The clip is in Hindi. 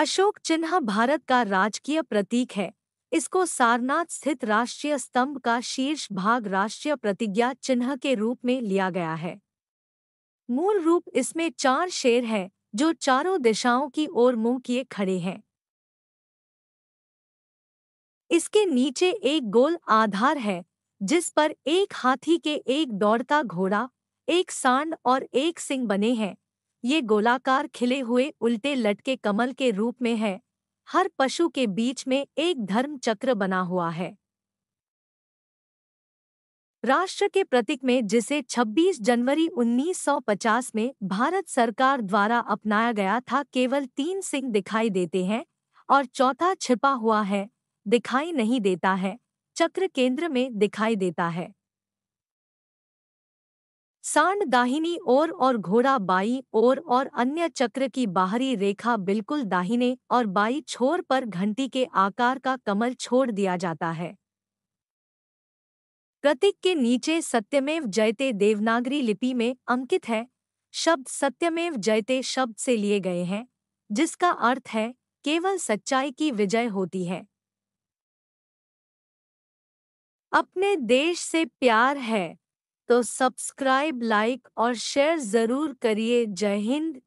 अशोक चिन्ह भारत का राजकीय प्रतीक है इसको सारनाथ स्थित राष्ट्रीय स्तंभ का शीर्ष भाग राष्ट्रीय प्रतिज्ञा चिन्ह के रूप में लिया गया है मूल रूप इसमें चार शेर हैं जो चारों दिशाओं की ओर मुंह किए खड़े हैं इसके नीचे एक गोल आधार है जिस पर एक हाथी के एक दौड़ता घोड़ा एक सांड और एक सिंह बने हैं ये गोलाकार खिले हुए उल्टे लटके कमल के रूप में है हर पशु के बीच में एक धर्म चक्र बना हुआ है राष्ट्र के प्रतीक में जिसे 26 जनवरी 1950 में भारत सरकार द्वारा अपनाया गया था केवल तीन सिंह दिखाई देते हैं और चौथा छिपा हुआ है दिखाई नहीं देता है चक्र केंद्र में दिखाई देता है सांड दाहिनी ओर और घोड़ा बाई ओर और अन्य चक्र की बाहरी रेखा बिल्कुल दाहिने और बाई छोर पर घंटी के आकार का कमल छोड़ दिया जाता है प्रतीक के नीचे सत्यमेव जयते देवनागरी लिपि में अंकित है शब्द सत्यमेव जयते शब्द से लिए गए हैं जिसका अर्थ है केवल सच्चाई की विजय होती है अपने देश से प्यार है तो सब्सक्राइब लाइक और शेयर जरूर करिए जय हिंद